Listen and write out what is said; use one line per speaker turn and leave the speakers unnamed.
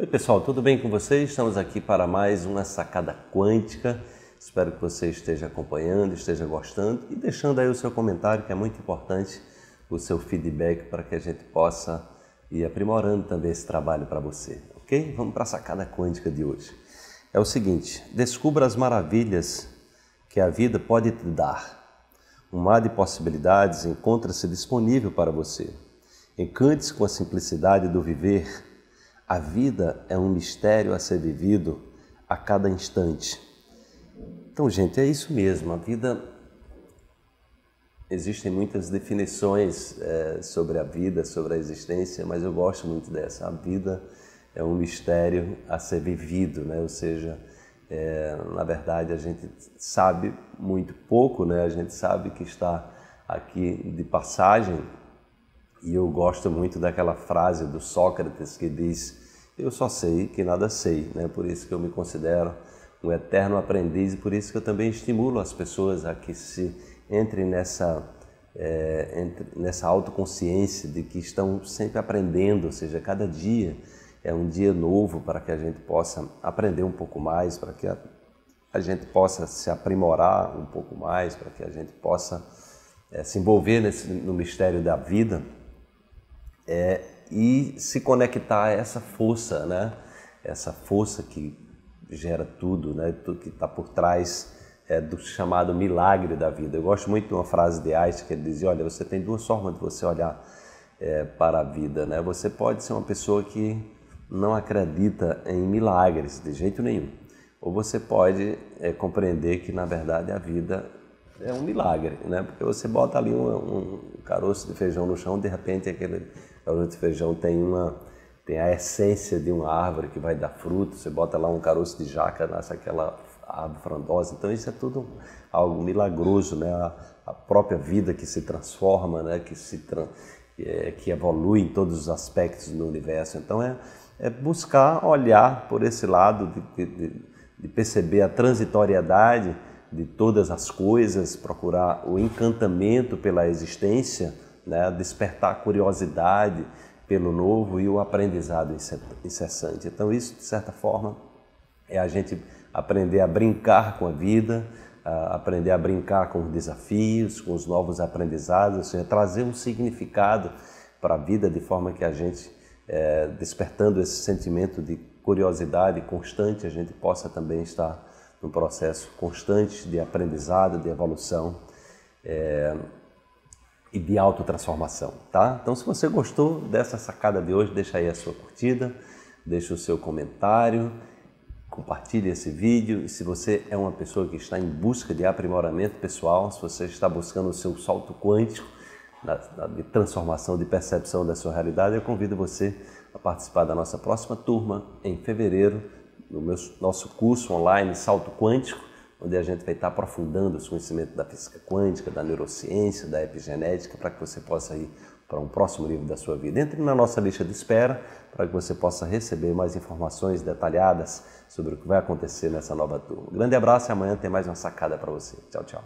Oi, pessoal, tudo bem com vocês? Estamos aqui para mais uma sacada quântica. Espero que você esteja acompanhando, esteja gostando e deixando aí o seu comentário, que é muito importante, o seu feedback para que a gente possa ir aprimorando também esse trabalho para você, ok? Vamos para a sacada quântica de hoje. É o seguinte: descubra as maravilhas que a vida pode te dar. Um mar de possibilidades encontra-se disponível para você. Encante-se com a simplicidade do viver a vida é um mistério a ser vivido a cada instante. Então, gente, é isso mesmo. A vida. Existem muitas definições é, sobre a vida, sobre a existência, mas eu gosto muito dessa. A vida é um mistério a ser vivido, né? ou seja, é, na verdade a gente sabe muito pouco, né? a gente sabe que está aqui de passagem e eu gosto muito daquela frase do Sócrates que diz: Eu só sei que nada sei, né? por isso que eu me considero um eterno aprendiz e por isso que eu também estimulo as pessoas a que se entrem nessa, é, entre, nessa autoconsciência de que estão sempre aprendendo, ou seja, cada dia é um dia novo para que a gente possa aprender um pouco mais, para que a, a gente possa se aprimorar um pouco mais, para que a gente possa é, se envolver nesse, no mistério da vida é, e se conectar a essa força, né? Essa força que gera tudo, né? Tudo que está por trás é, do chamado milagre da vida. Eu gosto muito de uma frase de Einstein que ele dizia: olha, você tem duas formas de você olhar é, para a vida, né? Você pode ser uma pessoa que não acredita em milagres de jeito nenhum, ou você pode é, compreender que na verdade a vida é um milagre, né? Porque você bota ali um, um, caroço de feijão no chão, de repente aquele Caroço é de feijão tem uma tem a essência de uma árvore que vai dar fruto, você bota lá um caroço de jaca, nasce aquela árvore frondosa. Então isso é tudo algo milagroso, né? A, a própria vida que se transforma, né? Que se é, que evolui em todos os aspectos do universo. Então é, é buscar olhar por esse lado de, de, de perceber a transitoriedade de todas as coisas, procurar o encantamento pela existência né? despertar a curiosidade pelo novo e o aprendizado incessante. Então, isso, de certa forma, é a gente aprender a brincar com a vida, a aprender a brincar com os desafios, com os novos aprendizados, ou seja, trazer um significado para a vida de forma que a gente, é, despertando esse sentimento de curiosidade constante, a gente possa também estar num processo constante de aprendizado, de evolução. É, e de autotransformação, tá? Então, se você gostou dessa sacada de hoje, deixa aí a sua curtida, deixa o seu comentário, compartilhe esse vídeo. E se você é uma pessoa que está em busca de aprimoramento pessoal, se você está buscando o seu salto quântico, de transformação, de percepção da sua realidade, eu convido você a participar da nossa próxima turma em fevereiro, no meu, nosso curso online Salto Quântico onde a gente vai estar aprofundando os conhecimentos da física quântica, da neurociência, da epigenética, para que você possa ir para um próximo livro da sua vida. Entre na nossa lista de espera para que você possa receber mais informações detalhadas sobre o que vai acontecer nessa nova turma. Um grande abraço e amanhã tem mais uma sacada para você. Tchau, tchau.